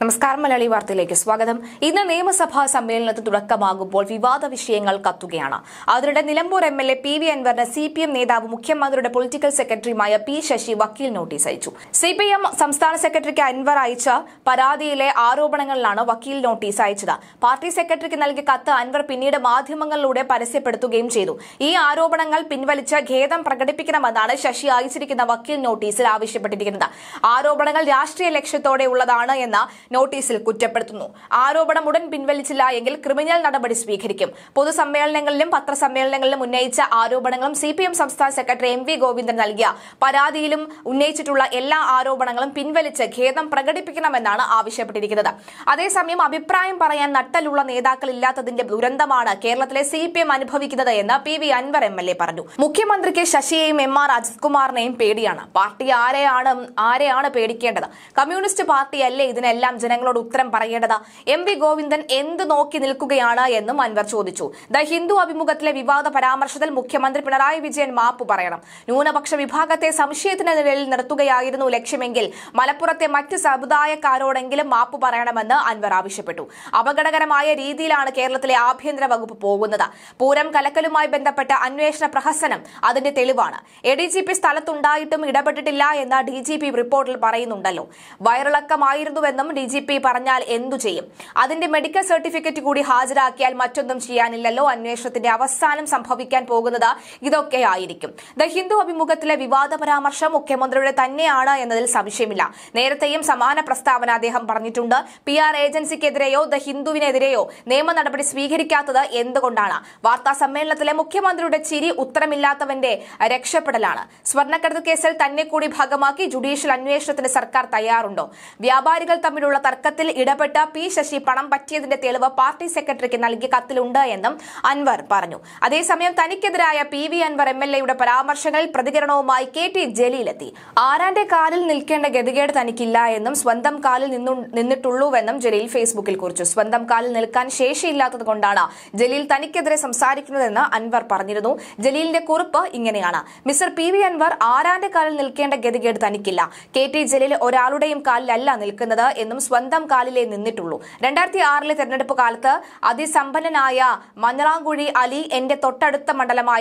നമസ്കാരം മലയാളി വാർത്തയിലേക്ക് സ്വാഗതം ഇന്ന് നിയമസഭാ സമ്മേളനത്തിന് തുടക്കമാകുമ്പോൾ വിവാദ വിഷയങ്ങൾ കത്തുകയാണ് അതിനിടെ Nilambur M L A P V അൻവറിന് സി പി എം നേതാവ് മുഖ്യമന്ത്രിയുടെ പൊളിറ്റിക്കൽ സെക്രട്ടറിയുമായ പി ശശി വക്കീൽ നോട്ടീസ് അയച്ചു സി പി എം സംസ്ഥാന സെക്രട്ടറിക്ക് അൻവർ അയച്ച പരാതിയിലെ ആരോപണങ്ങളിലാണ് വക്കീൽ നോട്ടീസ് അയച്ചത് പാർട്ടി സെക്രട്ടറിക്ക് നൽകിയ കത്ത് അൻവർ പിന്നീട് മാധ്യമങ്ങളിലൂടെ പരസ്യപ്പെടുത്തുകയും ചെയ്തു ഈ ആരോപണങ്ങൾ പിൻവലിച്ച് ഖേദം പ്രകടിപ്പിക്കണമെന്നാണ് ശശി അയച്ചിരിക്കുന്ന വക്കീൽ നോട്ടീസിൽ ആവശ്യപ്പെട്ടിരിക്കുന്നത് ആരോപണങ്ങൾ രാഷ്ട്രീയ ലക്ഷ്യത്തോടെ ഉള്ളതാണ് എന്ന് നോട്ടീസിൽ കുറ്റപ്പെടുത്തുന്നു ആരോപണം ഉടൻ പിൻവലിച്ചില്ല എങ്കിൽ ക്രിമിനൽ നടപടി സ്വീകരിക്കും പൊതുസമ്മേളനങ്ങളിലും പത്രസമ്മേളനങ്ങളിലും ഉന്നയിച്ച ആരോപണങ്ങളും സി സംസ്ഥാന സെക്രട്ടറി എം ഗോവിന്ദൻ നൽകിയ പരാതിയിലും ഉന്നയിച്ചിട്ടുള്ള എല്ലാ ആരോപണങ്ങളും പിൻവലിച്ച് ഖേദം പ്രകടിപ്പിക്കണമെന്നാണ് ആവശ്യപ്പെട്ടിരിക്കുന്നത് അതേസമയം അഭിപ്രായം പറയാൻ നട്ടലുള്ള നേതാക്കളില്ലാത്തതിന്റെ ദുരന്തമാണ് കേരളത്തിലെ സി പി എം അനുഭവിക്കുന്നത് എന്ന് P V Anvar M L A പറഞ്ഞു മുഖ്യമന്ത്രിക്ക് ശശിയെയും എം ആർ അജിത് കുമാറിനെയും പേടിയാണ് പാർട്ടി ആരെയാണ് ആരെയാണ് പേടിക്കേണ്ടത് കമ്മ്യൂണിസ്റ്റ് പാർട്ടിയല്ലേ ഇതിനെല്ലാം ജനങ്ങളോട് ഉത്തരം പറയേണ്ടത് എം വി ഗോവിന്ദൻ എന്ത് നോക്കി നിൽക്കുകയാണ് എന്നും അൻവർ ചോദിച്ചു ദ ഹിന്ദു അഭിമുഖത്തിലെ വിവാദ പരാമർശത്തിൽ മുഖ്യമന്ത്രി പിണറായി വിജയൻ മാപ്പ് പറയണം ന്യൂനപക്ഷ വിഭാഗത്തെ സംശയത്തിന് നിലയിൽ നിർത്തുകയായിരുന്നു ലക്ഷ്യമെങ്കിൽ മലപ്പുറത്തെ മറ്റ് സമുദായക്കാരോടെങ്കിലും മാപ്പ് പറയണമെന്ന് അൻവർ ആവശ്യപ്പെട്ടു അപകടകരമായ രീതിയിലാണ് കേരളത്തിലെ ആഭ്യന്തര വകുപ്പ് പോകുന്നത് പൂരം കലക്കലുമായി ബന്ധപ്പെട്ട അന്വേഷണ പ്രഹസനം അതിന്റെ തെളിവാണ് എ ഡി ജി പി സ്ഥലത്തുണ്ടായിട്ടും ഇടപെട്ടിട്ടില്ല എന്ന് ഡി ജി പി റിപ്പോർട്ടിൽ പറയുന്നുണ്ടല്ലോ വയറിളക്കമായിരുന്നുവെന്നും ഡി ജി പറഞ്ഞാൽ എന്തു ചെയ്യും അതിന്റെ മെഡിക്കൽ സർട്ടിഫിക്കറ്റ് കൂടി ഹാജരാക്കിയാൽ മറ്റൊന്നും ചെയ്യാനില്ലല്ലോ അന്വേഷണത്തിന്റെ അവസാനം സംഭവിക്കാൻ പോകുന്നത് ഇതൊക്കെയായിരിക്കും ദ ഹിന്ദു അഭിമുഖത്തിലെ വിവാദ പരാമർശം മുഖ്യമന്ത്രിയുടെ തന്നെയാണ് എന്നതിൽ സംശയമില്ല നേരത്തെയും സമാന പ്രസ്താവന അദ്ദേഹം പറഞ്ഞിട്ടുണ്ട് പി ആർ ഏജൻസിക്കെതിരെയോ ദ ഹിന്ദുവിനെതിരെയോ നിയമ നടപടി സ്വീകരിക്കാത്തത് എന്തുകൊണ്ടാണ് വാർത്താ സമ്മേളനത്തിലെ മുഖ്യമന്ത്രിയുടെ ചിരി ഉത്തരമില്ലാത്തവന്റെ രക്ഷപ്പെടലാണ് സ്വർണ്ണക്കടത്ത് കേസിൽ തന്നെ കൂടി ഭാഗമാക്കി ജുഡീഷ്യൽ അന്വേഷണത്തിന് സർക്കാർ തയ്യാറുണ്ടോ വ്യാപാരികൾ തമ്മിലുള്ള തമ്മിലുള്ള തർക്കത്തിൽ ഇടപെട്ട പി ശശി പണം പറ്റിയതിന്റെ തെളിവ് പാർട്ടി സെക്രട്ടറിക്ക് നൽകിയ കത്തിലുണ്ട് എന്നും അൻവർ പറഞ്ഞു അതേസമയം തനിക്കെതിരായ P V Anvar M L എയുടെ പരാമർശങ്ങൾ പ്രതികരണവുമായി കെ ടി ജലീലെത്തി ആരാന്റെ കാലിൽ നിൽക്കേണ്ട ഗതികേട് തനിക്കില്ല എന്നും സ്വന്തം കാലിൽ നിന്നിട്ടുള്ളൂവെന്നും ജലീൽ ഫേസ്ബുക്കിൽ കുറിച്ചു സ്വന്തം കാലിൽ നിൽക്കാൻ ശേഷിയില്ലാത്തത് കൊണ്ടാണ് ജലീൽ തനിക്കെതിരെ സംസാരിക്കുന്നതെന്ന് അൻവർ പറഞ്ഞിരുന്നു ജലീലിന്റെ കുറിപ്പ് ഇങ്ങനെയാണ് മിസ്റ്റർ പി വി അൻവർ ആരാന്റെ കാലിൽ നിൽക്കേണ്ട ഗതികേട് തനിക്കില്ല കെ ടി ജലീൽ ഒരാളുടെയും കാലിലല്ല നിൽക്കുന്നത് എന്നും സ്വന്തം കാലിലേ നിന്നിട്ടുള്ളൂ രണ്ടായിരത്തി ആറിലെ തെരഞ്ഞെടുപ്പ് കാലത്ത് അതിസമ്പന്നനായ മഞ്ഞറാങ്കുഴി അലി എന്റെ തൊട്ടടുത്ത മണ്ഡലമായ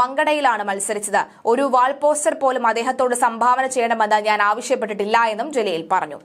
മങ്കടയിലാണ് മത്സരിച്ചത് ഒരു വാൾ പോസ്റ്റർ പോലും അദ്ദേഹത്തോട് സംഭാവന ചെയ്യണമെന്ന് ഞാൻ ആവശ്യപ്പെട്ടിട്ടില്ല എന്നും ജലീൽ പറഞ്ഞു